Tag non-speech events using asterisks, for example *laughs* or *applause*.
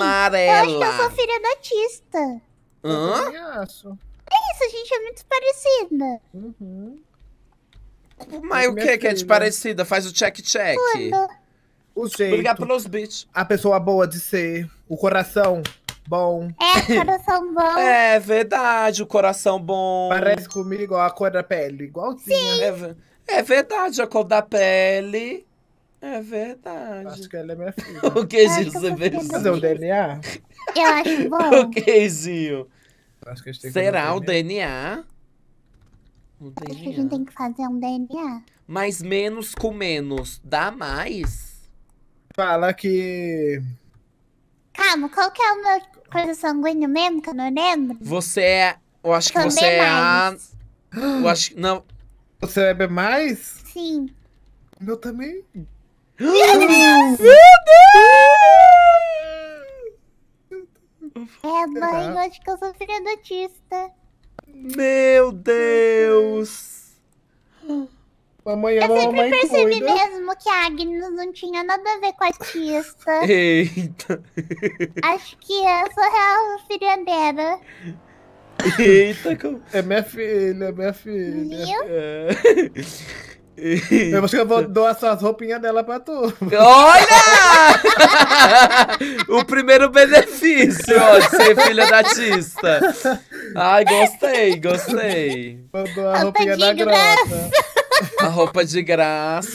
amarela. Eu acho que eu sou filha da Tista. Hã? É isso, a gente é muito parecida. Uhum. Mas o que que é de parecida? Faz o check-check. O jeito. Obrigado pelos beats. A pessoa boa de ser. O coração bom. É, coração bom. *laughs* É verdade, o coração bom. Parece comigo igual a cor da pele, igualzinho. Sim. É, é verdade, a cor da pele. É verdade. Acho que ela é minha filha. *laughs* o queijinho você fez. Vamos é é fazer um DNA? Eu acho *laughs* bom. O queijinho. Acho que a gente tem que Será o DNA? O DNA? Acho que a gente tem que fazer um DNA. Mas menos com menos dá mais? Fala que. Calma, qual que é o meu coisa sanguíneo mesmo que eu não lembro? Você é. Eu acho que você é a. Eu acho que. Não. *gasps* Você bebe mais? Sim. Eu também. Meu Deus! É, mãe, eu acho que eu sou filha sacerdotista. Meu Deus! Mamãe eu sempre percebi mesmo que a Agnes não tinha nada a ver com a Tista. *laughs* Eita! Acho que eu sou real filha dela. Eita, É minha filha, é minha filha. Viu? É. Eu acho que eu vou doar suas roupinhas dela pra tu. Olha! *laughs* o primeiro benefício, ó, de ser filha da artista. Ai, gostei, gostei. Vou doar a roupinha da graça. A roupa de graça.